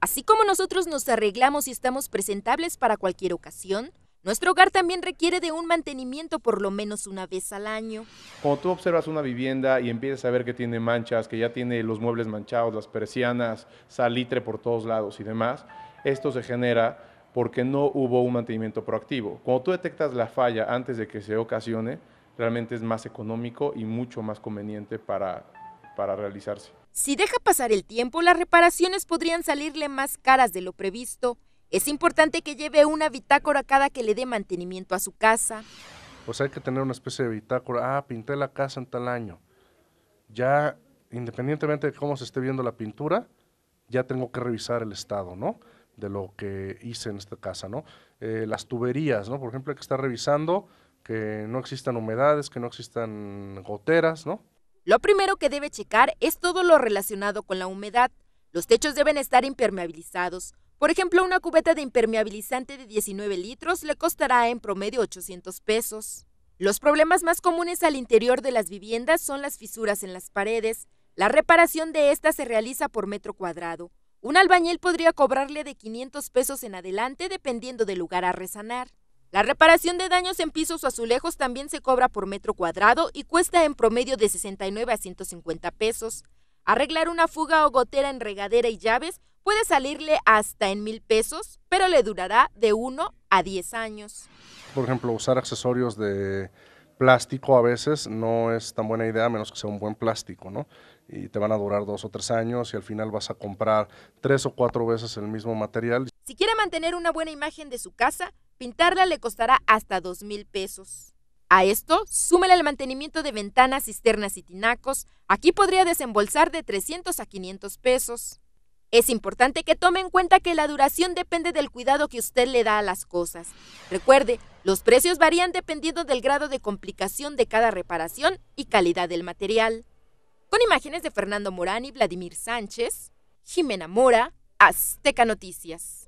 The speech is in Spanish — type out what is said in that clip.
Así como nosotros nos arreglamos y estamos presentables para cualquier ocasión, nuestro hogar también requiere de un mantenimiento por lo menos una vez al año. Cuando tú observas una vivienda y empiezas a ver que tiene manchas, que ya tiene los muebles manchados, las persianas, salitre por todos lados y demás, esto se genera porque no hubo un mantenimiento proactivo. Cuando tú detectas la falla antes de que se ocasione, realmente es más económico y mucho más conveniente para para realizarse. Si deja pasar el tiempo, las reparaciones podrían salirle más caras de lo previsto. Es importante que lleve una bitácora cada que le dé mantenimiento a su casa. Pues hay que tener una especie de bitácora. Ah, pinté la casa en tal año. Ya, independientemente de cómo se esté viendo la pintura, ya tengo que revisar el estado, ¿no? De lo que hice en esta casa, ¿no? Eh, las tuberías, ¿no? Por ejemplo, hay que estar revisando que no existan humedades, que no existan goteras, ¿no? Lo primero que debe checar es todo lo relacionado con la humedad. Los techos deben estar impermeabilizados. Por ejemplo, una cubeta de impermeabilizante de 19 litros le costará en promedio 800 pesos. Los problemas más comunes al interior de las viviendas son las fisuras en las paredes. La reparación de estas se realiza por metro cuadrado. Un albañil podría cobrarle de 500 pesos en adelante dependiendo del lugar a resanar. La reparación de daños en pisos o azulejos también se cobra por metro cuadrado y cuesta en promedio de 69 a 150 pesos. Arreglar una fuga o gotera en regadera y llaves puede salirle hasta en mil pesos, pero le durará de 1 a 10 años. Por ejemplo, usar accesorios de plástico a veces no es tan buena idea, a menos que sea un buen plástico, ¿no? Y te van a durar dos o tres años y al final vas a comprar tres o cuatro veces el mismo material. Si quiere mantener una buena imagen de su casa, Pintarla le costará hasta $2,000 mil pesos. A esto, súmele el mantenimiento de ventanas, cisternas y tinacos. Aquí podría desembolsar de 300 a 500 pesos. Es importante que tome en cuenta que la duración depende del cuidado que usted le da a las cosas. Recuerde, los precios varían dependiendo del grado de complicación de cada reparación y calidad del material. Con imágenes de Fernando Morán y Vladimir Sánchez, Jimena Mora, Azteca Noticias.